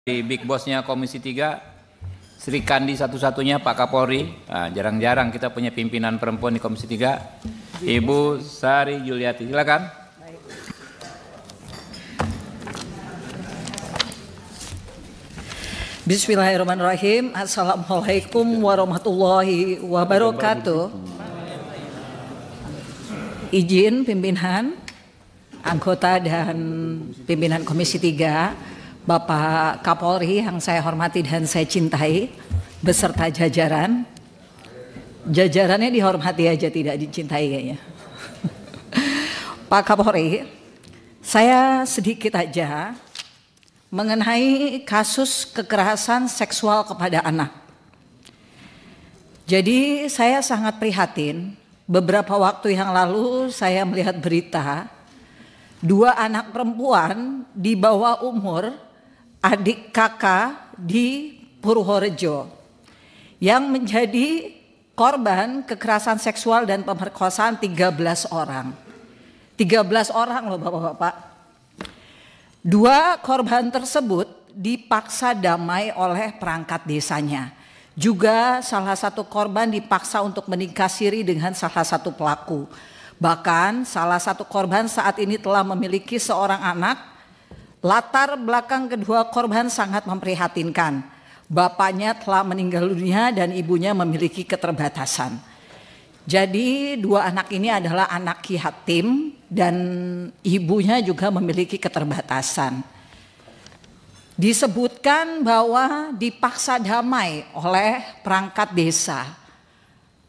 dari big bossnya Komisi 3 Sri Kandi satu-satunya Pak Kapolri nah, jarang-jarang nah, kita punya pimpinan perempuan di Komisi 3 Ibu Sari Juliati silakan Bismillahirrahmanirrahim Assalamualaikum warahmatullahi wabarakatuh Izin pimpinan anggota dan pimpinan Komisi 3 Bapak Kapolri yang saya hormati dan saya cintai beserta jajaran. Jajarannya dihormati aja tidak dicintai kayaknya. Pak Kapolri, saya sedikit aja mengenai kasus kekerasan seksual kepada anak. Jadi saya sangat prihatin. Beberapa waktu yang lalu saya melihat berita dua anak perempuan di bawah umur adik kakak di Purworejo yang menjadi korban kekerasan seksual dan pemerkosaan 13 orang. 13 orang loh Bapak-bapak. Dua korban tersebut dipaksa damai oleh perangkat desanya. Juga salah satu korban dipaksa untuk menikah siri dengan salah satu pelaku. Bahkan salah satu korban saat ini telah memiliki seorang anak Latar belakang kedua korban sangat memprihatinkan. Bapaknya telah meninggal dunia dan ibunya memiliki keterbatasan. Jadi dua anak ini adalah anak yatim dan ibunya juga memiliki keterbatasan. Disebutkan bahwa dipaksa damai oleh perangkat desa.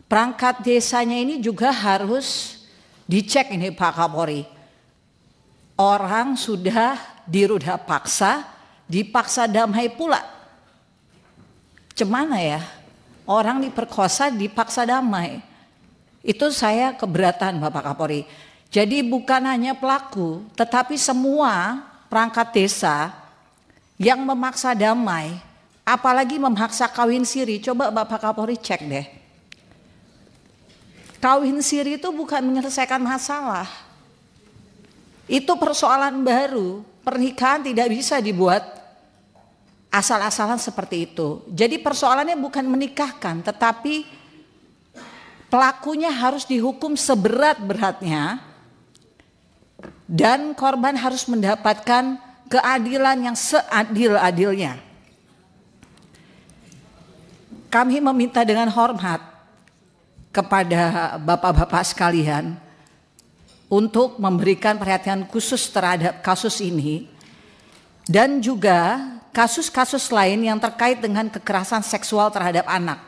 Perangkat desanya ini juga harus dicek ini Pak Kapolri orang sudah dirudah paksa, dipaksa damai pula. Cemana ya? Orang diperkosa dipaksa damai. Itu saya keberatan Bapak Kapolri. Jadi bukan hanya pelaku, tetapi semua perangkat desa yang memaksa damai, apalagi memaksa kawin siri. Coba Bapak Kapolri cek deh. Kawin siri itu bukan menyelesaikan masalah itu persoalan baru. Pernikahan tidak bisa dibuat asal-asalan seperti itu. Jadi persoalannya bukan menikahkan, tetapi pelakunya harus dihukum seberat-beratnya dan korban harus mendapatkan keadilan yang seadil-adilnya. Kami meminta dengan hormat kepada bapak-bapak sekalian, untuk memberikan perhatian khusus terhadap kasus ini dan juga kasus-kasus lain yang terkait dengan kekerasan seksual terhadap anak,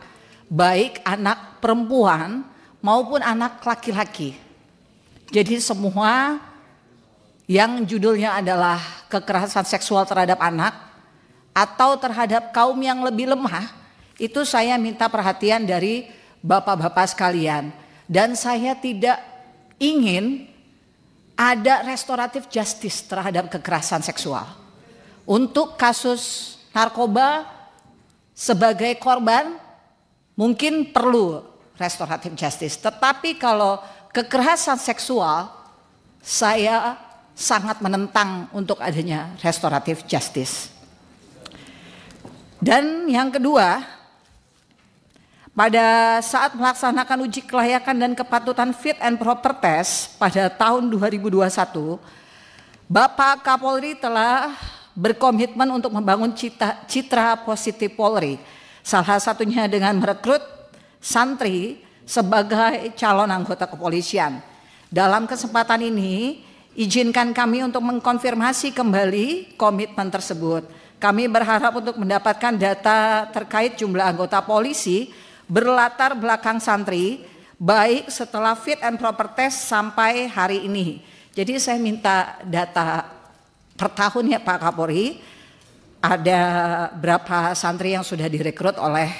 baik anak perempuan maupun anak laki-laki. Jadi semua yang judulnya adalah kekerasan seksual terhadap anak atau terhadap kaum yang lebih lemah, itu saya minta perhatian dari bapak-bapak sekalian. Dan saya tidak ingin ada restoratif justice terhadap kekerasan seksual. Untuk kasus narkoba sebagai korban mungkin perlu restoratif justice. Tetapi kalau kekerasan seksual saya sangat menentang untuk adanya restoratif justice. Dan yang kedua, pada saat melaksanakan uji kelayakan dan kepatutan fit and proper test pada tahun 2021, Bapak Kapolri telah berkomitmen untuk membangun cita, citra positif Polri. Salah satunya dengan merekrut santri sebagai calon anggota kepolisian. Dalam kesempatan ini, izinkan kami untuk mengkonfirmasi kembali komitmen tersebut. Kami berharap untuk mendapatkan data terkait jumlah anggota polisi berlatar belakang santri baik setelah fit and proper test sampai hari ini. Jadi saya minta data per tahun ya Pak Kapolri ada berapa santri yang sudah direkrut oleh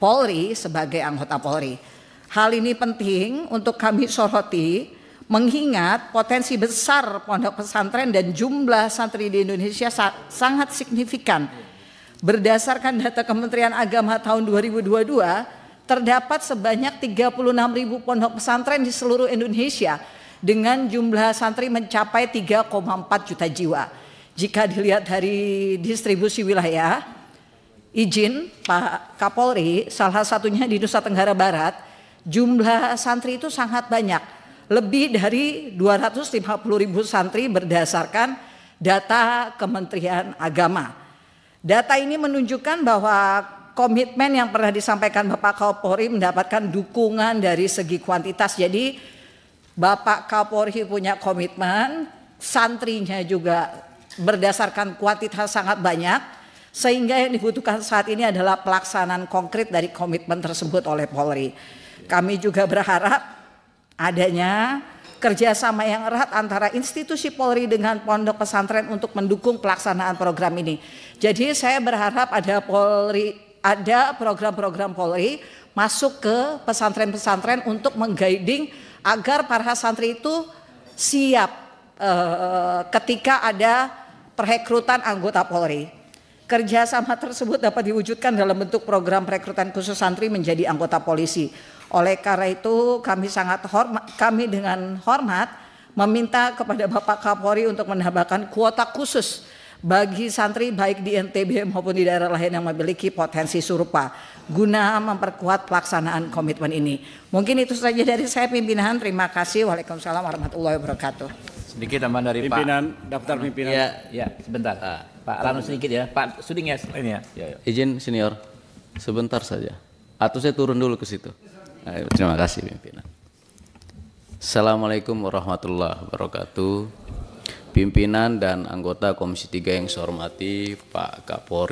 Polri sebagai anggota Polri. Hal ini penting untuk kami soroti mengingat potensi besar pondok pesantren dan jumlah santri di Indonesia sangat signifikan Berdasarkan data Kementerian Agama tahun 2022, terdapat sebanyak 36 ribu pondok pesantren di seluruh Indonesia dengan jumlah santri mencapai 3,4 juta jiwa. Jika dilihat dari distribusi wilayah, izin Pak Kapolri, salah satunya di Nusa Tenggara Barat, jumlah santri itu sangat banyak, lebih dari 250 ribu santri berdasarkan data Kementerian Agama. Data ini menunjukkan bahwa komitmen yang pernah disampaikan Bapak Kapolri mendapatkan dukungan dari segi kuantitas. Jadi Bapak Kapolri punya komitmen, santrinya juga berdasarkan kuantitas sangat banyak sehingga yang dibutuhkan saat ini adalah pelaksanaan konkret dari komitmen tersebut oleh Polri. Kami juga berharap adanya kerjasama yang erat antara institusi Polri dengan pondok pesantren untuk mendukung pelaksanaan program ini. Jadi saya berharap ada Polri ada program-program Polri masuk ke pesantren-pesantren untuk mengguiding agar para santri itu siap eh, ketika ada perekrutan anggota Polri. Kerjasama tersebut dapat diwujudkan dalam bentuk program perekrutan khusus santri menjadi anggota polisi oleh karena itu kami sangat hormat, kami dengan hormat meminta kepada Bapak Kapolri untuk menambahkan kuota khusus bagi santri baik di NTB maupun di daerah lain yang memiliki potensi serupa guna memperkuat pelaksanaan komitmen ini. Mungkin itu saja dari saya pimpinan. Terima kasih. Waalaikumsalam warahmatullahi wabarakatuh. Sedikit tambahan dari pimpinan, Pak. daftar pimpinan. Ya, ya sebentar. Uh, Pak Rano sedikit ya. Pak Suding ya. Ini ya. ya, ya. Izin senior. Sebentar saja. Atau saya turun dulu ke situ. Terima kasih pimpinan. Assalamualaikum warahmatullahi wabarakatuh. Pimpinan dan anggota Komisi 3 yang saya hormati, Pak Kapolri,